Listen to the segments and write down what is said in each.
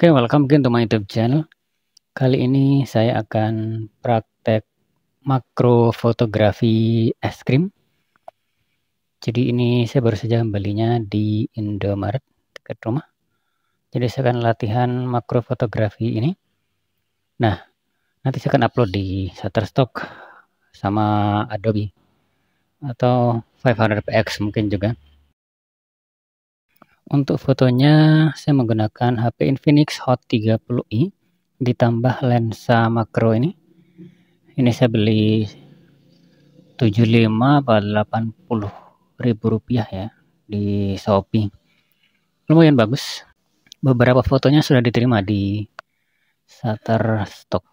Oke, okay, welcome again to my YouTube channel. Kali ini saya akan praktek makro fotografi es krim. Jadi ini saya baru saja membelinya di Indomaret dekat rumah. Jadi saya akan latihan makro fotografi ini. Nah, nanti saya akan upload di Shutterstock sama Adobe atau 500px mungkin juga. Untuk fotonya saya menggunakan HP Infinix Hot 30i ditambah lensa makro ini. Ini saya beli 75 atau 80 ribu rupiah ya di Shopee. Lumayan bagus. Beberapa fotonya sudah diterima di Shutterstock.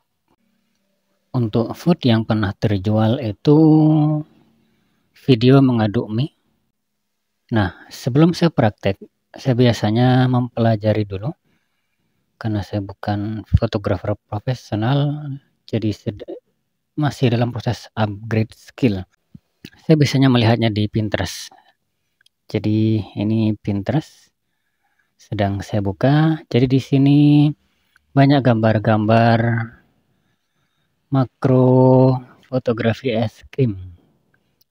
Untuk food yang pernah terjual itu video mengaduk mie. Nah, sebelum saya praktek, saya biasanya mempelajari dulu karena saya bukan fotografer profesional jadi masih dalam proses upgrade skill saya biasanya melihatnya di Pinterest jadi ini Pinterest sedang saya buka jadi di sini banyak gambar-gambar makro fotografi es krim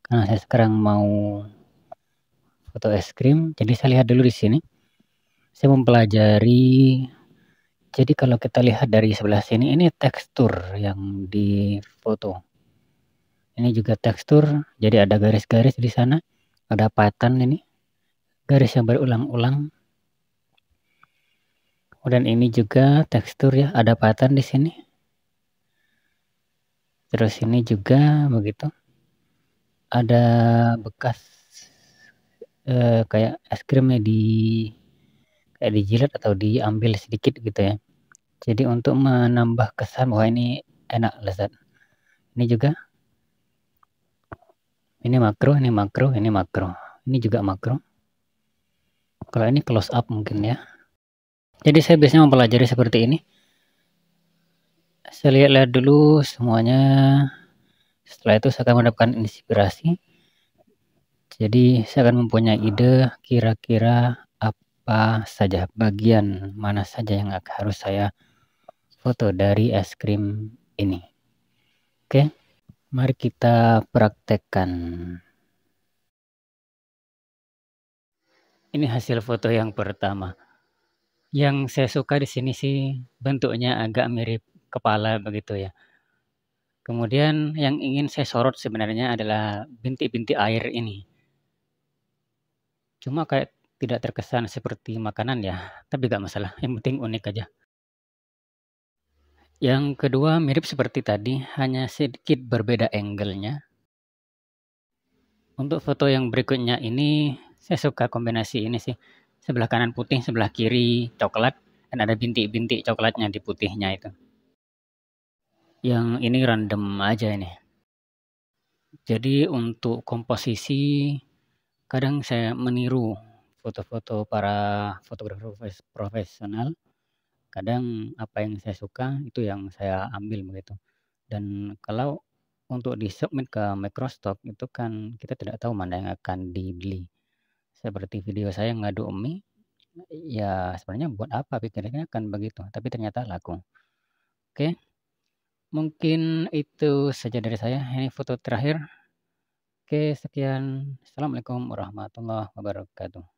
karena saya sekarang mau atau es krim. Jadi saya lihat dulu di sini. Saya mempelajari jadi kalau kita lihat dari sebelah sini ini tekstur yang di foto. Ini juga tekstur, jadi ada garis-garis di sana, ada patan ini. Garis yang berulang-ulang. Oh, dan ini juga tekstur ya, ada patan di sini. Terus ini juga begitu. Ada bekas eh, kayak es krimnya di kayak dijilat atau diambil sedikit gitu ya. Jadi untuk menambah kesan bahwa ini enak lezat. Ini juga ini makro, ini makro, ini makro. Ini juga makro. Kalau ini close up mungkin ya. Jadi saya biasanya mempelajari seperti ini. Saya lihat-lihat dulu semuanya. Setelah itu saya akan mendapatkan inspirasi. Jadi saya akan mempunyai ide kira-kira apa saja bagian mana saja yang harus saya foto dari es krim ini. Oke, mari kita praktekkan. Ini hasil foto yang pertama. Yang saya suka di sini sih bentuknya agak mirip kepala begitu ya. Kemudian yang ingin saya sorot sebenarnya adalah bintik-bintik air ini Cuma kayak tidak terkesan seperti makanan ya, tapi gak masalah, yang penting unik aja. Yang kedua mirip seperti tadi, hanya sedikit berbeda angle-nya. Untuk foto yang berikutnya ini, saya suka kombinasi ini sih. Sebelah kanan putih, sebelah kiri coklat, dan ada bintik-bintik coklatnya di putihnya itu. Yang ini random aja ini. Jadi untuk komposisi kadang saya meniru foto-foto para fotografer profesional kadang apa yang saya suka itu yang saya ambil begitu dan kalau untuk di submit ke microstock itu kan kita tidak tahu mana yang akan dibeli seperti video saya ngadu emi ya sebenarnya buat apa pikirnya kan begitu tapi ternyata laku oke mungkin itu saja dari saya ini foto terakhir Oke, sekian. Assalamualaikum warahmatullahi wabarakatuh.